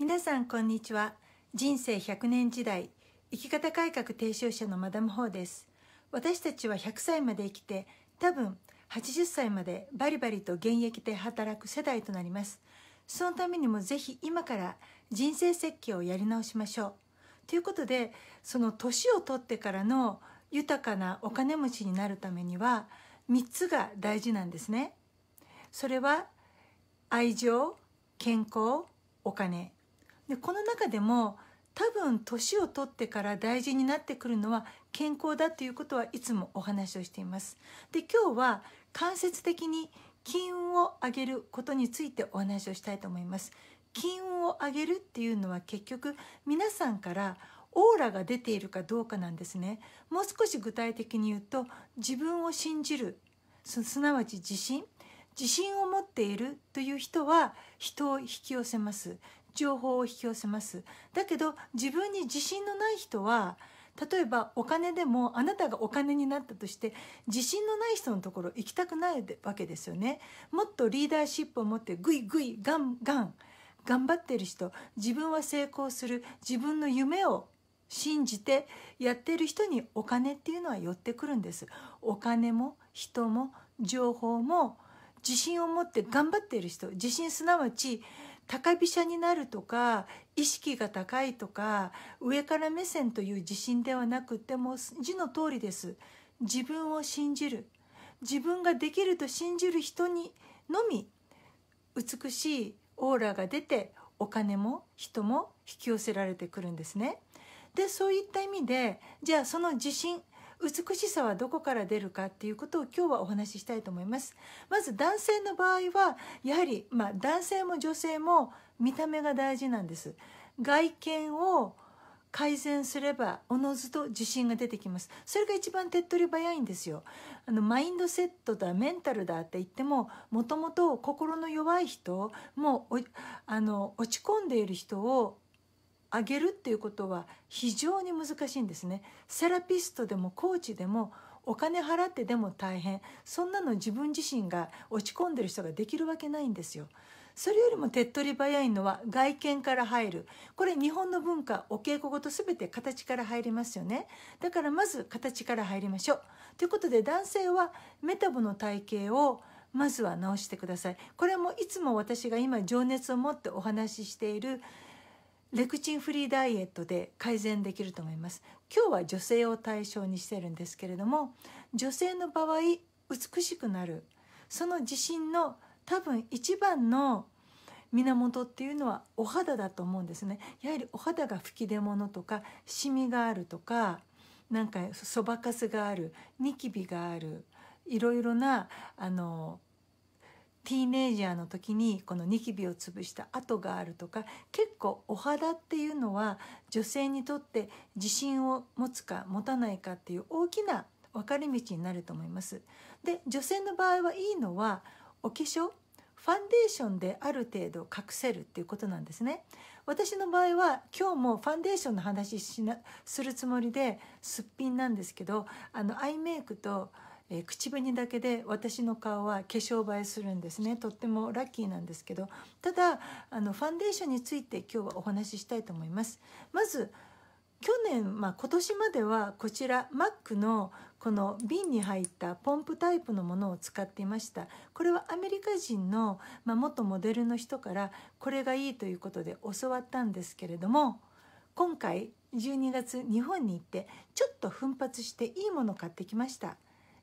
皆さんこんにちは人生100年時代生き方改革提唱者のマダム・ホーです私たちは100歳まで生きて多分80歳までバリバリと現役で働く世代となりますそのためにもぜひ今から人生設計をやり直しましょうということでその年を取ってからの豊かなお金持ちになるためには3つが大事なんですねそれは愛情健康お金でこの中でも多分年を取ってから大事になってくるのは健康だということはいつもお話をしています。で今日は間接的に金運を上げることについてお話をしたいと思います。金運を上げるっていうのは結局皆さんからオーラが出ているかどうかなんですね。もう少し具体的に言うと自分を信じるすなわち自信自信を持っているという人は人を引き寄せます情報を引き寄せますだけど自分に自信のない人は例えばお金でもあなたがお金になったとして自信のない人のところ行きたくないわけですよねもっとリーダーシップを持ってグイグイガンガン頑張ってる人自分は成功する自分の夢を信じてやってる人にお金っていうのは寄ってくるんですお金も人も情報も自信を持って頑張っている人自信すなわち高飛車になるとか意識が高いとか上から目線という自信ではなくても字の通りです自分を信じる自分ができると信じる人にのみ美しいオーラが出てお金も人も引き寄せられてくるんですね。でそういった意味でじゃあその自信美しさはどこから出るかっていうことを今日はお話ししたいと思いますまず男性の場合はやはり、まあ、男性も女性も見た目が大事なんです外見を改善すればおのずと自信が出てきますそれが一番手っ取り早いんですよあのマインドセットだメンタルだって言ってももともと心の弱い人もうあの落ち込んでいる人を上げるっていうことは非常に難しいんですね。セラピストでもコーチでもお金払ってでも大変そんなの自分自身が落ち込んでる人ができるわけないんですよ。それよりも手っ取り早いのは外見から入るこれ日本の文化お稽古ごと全て形から入りますよねだからまず形から入りましょうということで男性はメタボの体型をまずは直してくださいこれもいつも私が今情熱を持ってお話ししているレクチンフリーダイエットで改善できると思います今日は女性を対象にしてるんですけれども女性の場合美しくなるその自信の多分一番の源っていうのはお肌だと思うんですねやはりお肌が吹き出物とかシミがあるとかなんかそばかすがあるニキビがあるいろいろなあのティーネイジャーの時にこのニキビを潰した跡があるとか結構お肌っていうのは女性にとって自信を持つか持たないかっていう大きな分かれ道になると思います。で女性の場合はいいのはお化粧ファンデーションである程度隠せるっていうことなんですね。私の場合は今日もファンデーションの話しなするつもりですっぴんなんですけどあのアイメイクとえー、口紅だけで私の顔は化粧映えするんですねとってもラッキーなんですけどただあのファンデーションについて今日はお話ししたいと思います。まず去年、まあ、今年まではこちら MAC のこの瓶に入ったポンプタイプのものを使っていましたこれはアメリカ人の、まあ、元モデルの人からこれがいいということで教わったんですけれども今回12月日本に行ってちょっと奮発していいもの買ってきました。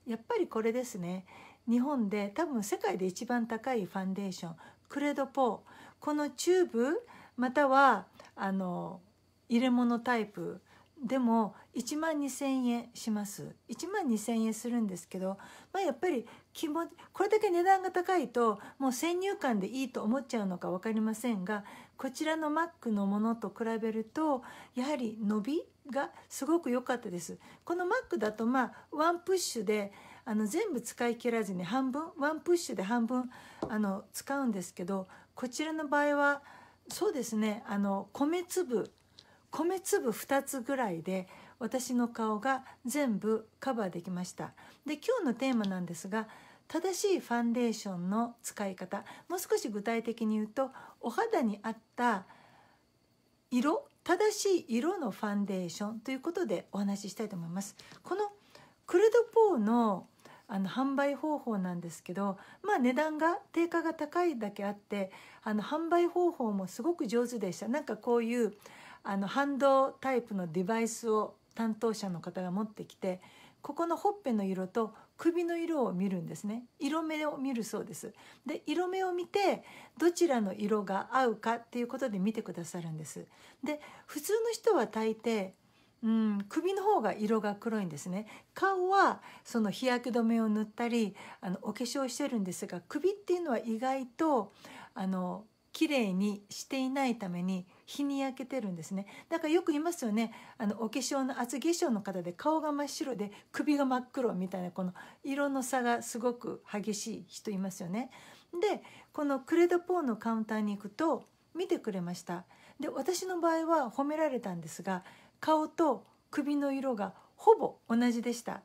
やっぱりこれですね日本で多分世界で一番高いファンデーションクレドポーこのチューブまたはあの入れ物タイプでも1万2,000円します1万2,000円するんですけど、まあ、やっぱり気持これだけ値段が高いともう先入観でいいと思っちゃうのか分かりませんがこちらのマックのものと比べるとやはり伸びがすごく良かったですこのマックだとまあワンプッシュであの全部使い切らずに半分ワンプッシュで半分あの使うんですけどこちらの場合はそうですねあの米粒米粒2つぐらいで私の顔が全部カバーできましたで今日のテーマなんですが正しいファンデーションの使い方もう少し具体的に言うとお肌に合った色正しい色のファンデーションということでお話ししたいと思います。このクルドポーのあの販売方法なんですけど、まあ、値段が定価が高いだけあってあの販売方法もすごく上手でしたなんかこういうあのハンタイプのデバイスを担当者の方が持ってきてここのほっぺの色と首の色を見るんですね色目を見るそうですで色目を見てどちらの色が合うかっていうことで見てくださるんですで普通の人は大抵うん、首の方が色が黒いんですね顔はその日焼け止めを塗ったりあのお化粧してるんですが首っていうのは意外とあの綺麗にしていないために日に焼けてるんですねだからよく言いますよねあのお化粧の厚化粧の方で顔が真っ白で首が真っ黒みたいなこの色の差がすごく激しい人いますよね。でこのクレドポーのカウンターに行くと見てくれました。で私の場合は褒められたんですが顔と首の色がほぼ同じでした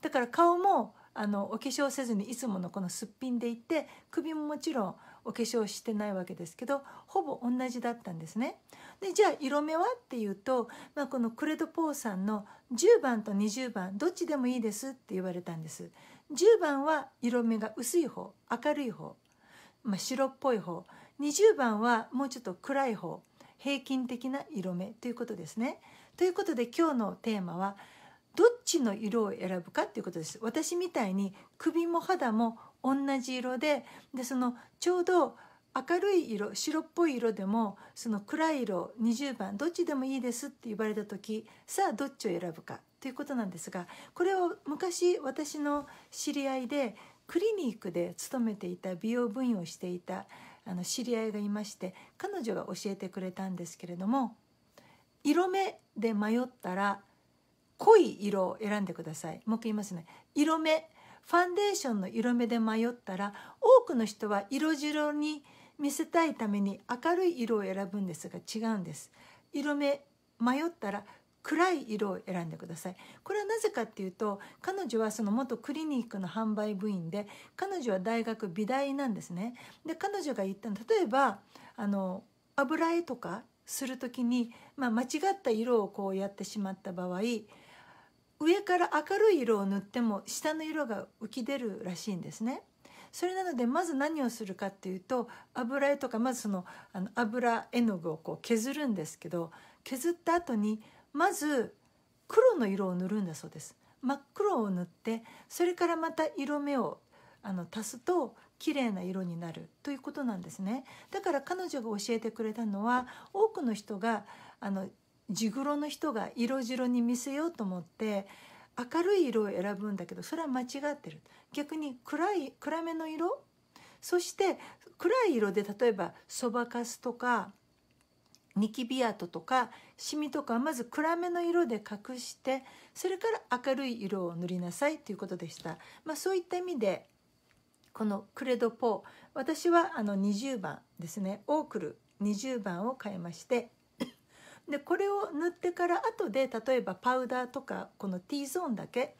だから顔もあのお化粧せずにいつものこのすっぴんでいて首ももちろんお化粧してないわけですけどほぼ同じだったんですね。でじゃあ色目はっていうと、まあ、このクレドポーさんの10番と20番どっちでもいいですって言われたんです。10番は色目が薄い方明るい方、まあ、白っぽい方20番はもうちょっと暗い方平均的な色目ということですね。ということで今日のテーマは「どっちの色を選ぶかっていうことです私みたいに首も肌も同じ色ででそのちょうど明るい色白っぽい色でもその暗い色20番どっちでもいいですって言われた時さあどっちを選ぶかということなんですがこれを昔私の知り合いでクリニックで勤めていた美容部員をしていたあの知り合いがいまして彼女が教えてくれたんですけれども色目で迷ったら濃い色を選んでくださいもう一回言いますね色目ファンデーションの色目で迷ったら多くの人は色白に見せたいために明るい色を選ぶんですが違うんです色目迷ったら暗い色を選んでくださいこれはなぜかっていうと彼女はその元クリニックの販売部員で彼女は大学美大なんですねで彼女が言ったの例えばあの油絵とかする時に、まあ、間違った色をこうやってしまった場合上から明るい色を塗っても下の色が浮き出るらしいんですね。それなのでまず何をするかっていうと油絵とかまずそのあの油絵の具をこう削るんですけど削った後にまず黒の色を塗るんだそうです。真っ黒を塗ってそれからまた色目をあの足すと綺麗な色になるということなんですねだから彼女が教えてくれたのは多くの人があの地黒の人が色白に見せようと思って明るい色を選ぶんだけどそれは間違ってる逆に暗い暗めの色そして暗い色で例えばそばかすとかニキビ跡とかシミとかまず暗めの色で隠してそれから明るい色を塗りなさいということでした、まあ、そういった意味でこのクレドポー私はあの20番ですねオークル20番を変えましてでこれを塗ってから後で例えばパウダーとかこの T ゾーンだけ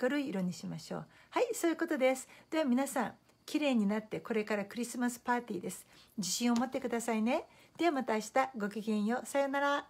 明るい色にしましょうはいそういうことですでは皆さん綺麗になってこれからクリスマスパーティーです自信を持ってくださいねではまた明日ごきげんようさようなら